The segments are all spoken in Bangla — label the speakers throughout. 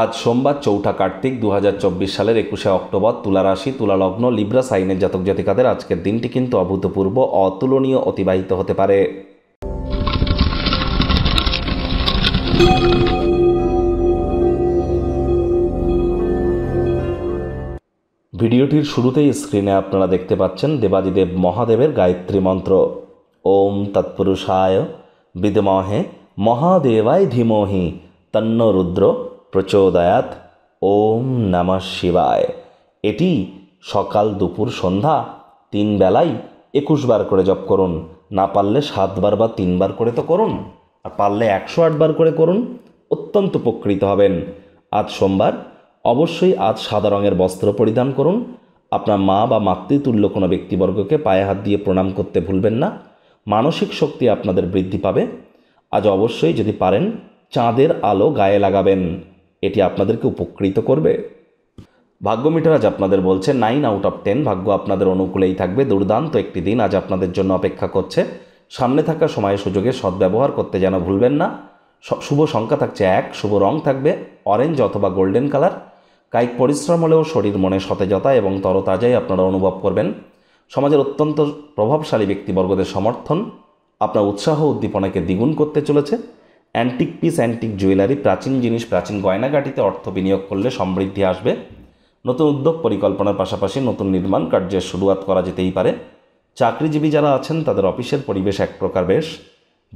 Speaker 1: আজ সোমবার চৌঠা কার্তিক দু সালের একুশে অক্টোবর তুলা তুলা তুলালগ্ন লিব্রা সাইনের জাতক জাতিকাদের আজকের দিনটি কিন্তু অভূতপূর্ব অতুলনীয় অতিবাহিত হতে পারে ভিডিওটির শুরুতেই স্ক্রিনে আপনারা দেখতে পাচ্ছেন দেবাদিদেব মহাদেবের গায়ত্রী মন্ত্র ওম তৎপুরুষায় বিদমহে মহাদেবায় ধীমহি তন্ন রুদ্র প্রচোদয়াত ওম নমঃ শিবায় এটি সকাল দুপুর সন্ধ্যা তিন বেলাই একুশ বার করে জপ করুন না পারলে সাতবার বা তিনবার করে তো করুন আর পারলে একশো আটবার করে করুন অত্যন্ত উপকৃত হবেন আজ সোমবার অবশ্যই আজ সাদা রঙের বস্ত্র পরিধান করুন আপনার মা বা মাতৃতুল্য কোনো ব্যক্তিবর্গকে পায়ে হাত দিয়ে প্রণাম করতে ভুলবেন না মানসিক শক্তি আপনাদের বৃদ্ধি পাবে আজ অবশ্যই যদি পারেন চাঁদের আলো গায়ে লাগাবেন এটি আপনাদেরকে উপকৃত করবে ভাগ্য মিটার আজ আপনাদের বলছে নাইন আউট অফ টেন ভাগ্য আপনাদের অনুকূলেই থাকবে দুর্দান্ত একটি দিন আজ আপনাদের জন্য অপেক্ষা করছে সামনে থাকা সময়ের সুযোগে সদ্ব্যবহার করতে যেন ভুলবেন না শুভ সংখ্যা থাকছে এক শুভ রং থাকবে অরেঞ্জ অথবা গোল্ডেন কালার কায়িক পরিশ্রম হলেও শরীর মনে সতেজতা এবং তরতাজাই আপনারা অনুভব করবেন সমাজের অত্যন্ত প্রভাবশালী ব্যক্তিবর্গদের সমর্থন আপনার উৎসাহ উদ্দীপনাকে দ্বিগুণ করতে চলেছে অ্যান্টিক পিস অ্যান্টিক জুয়েলারি প্রাচীন জিনিস প্রাচীন গয়নাগাটিতে অর্থ বিনিয়োগ করলে সমৃদ্ধি আসবে নতুন উদ্যোগ পরিকল্পনার পাশাপাশি নতুন নির্মাণ কার্যের শুরুয়াত করা যেতেই পারে চাকরিজীবী যারা আছেন তাদের অফিসের পরিবেশ এক প্রকার বেশ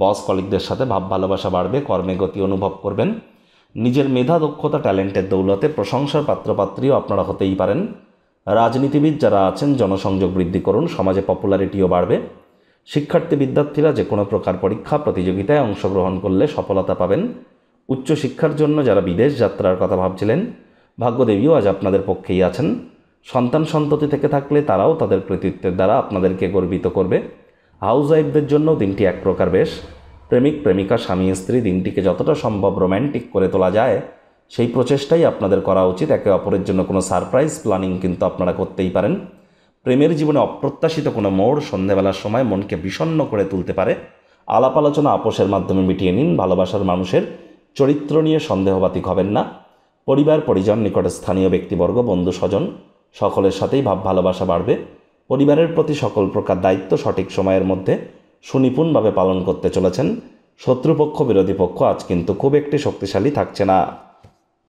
Speaker 1: বস কলিকদের সাথে ভাব ভালোবাসা বাড়বে কর্মে গতি অনুভব করবেন নিজের মেধা দক্ষতা ট্যালেন্টের দৌলতে প্রশংসার পাত্রপাত্রীও আপনারা হতেই পারেন রাজনীতিবিদ যারা আছেন জনসংযোগ বৃদ্ধি করুন সমাজে পপুলারিটিও বাড়বে শিক্ষার্থী বিদ্যার্থীরা যে কোনো প্রকার পরীক্ষা প্রতিযোগিতায় অংশগ্রহণ করলে সফলতা পাবেন উচ্চশিক্ষার জন্য যারা বিদেশ যাত্রার কথা ভাবছিলেন ভাগ্যদেবীও আজ আপনাদের পক্ষেই আছেন সন্তান সন্ততি থেকে থাকলে তারাও তাদের কৃতিত্বের দ্বারা আপনাদেরকে গর্বিত করবে হাউস ওয়াইফদের জন্য দিনটি এক প্রকার বেশ প্রেমিক প্রেমিকা স্বামী স্ত্রী দিনটিকে যতটা সম্ভব রোম্যান্টিক করে তোলা যায় সেই প্রচেষ্টাই আপনাদের করা উচিত একে অপরের জন্য কোনো সারপ্রাইজ প্ল্যানিং কিন্তু আপনারা করতেই পারেন প্রেমের জীবনে অপ্রত্যাশিত কোনো মোড় সন্ধ্যাবেলার সময় মনকে বিষণ্ন করে তুলতে পারে আলাপ আলোচনা আপোষের মাধ্যমে মিটিয়ে নিন ভালোবাসার মানুষের চরিত্র নিয়ে সন্দেহবাতিক হবেন না পরিবার পরিজন নিকটে স্থানীয় ব্যক্তিবর্গ বন্ধু স্বজন সকলের সাথেই ভাব ভালোবাসা বাড়বে পরিবারের প্রতি সকল প্রকার দায়িত্ব সঠিক সময়ের মধ্যে সুনিপুণভাবে পালন করতে চলেছেন শত্রুপক্ষ বিরোধী পক্ষ আজ কিন্তু খুব একটি শক্তিশালী থাকছে না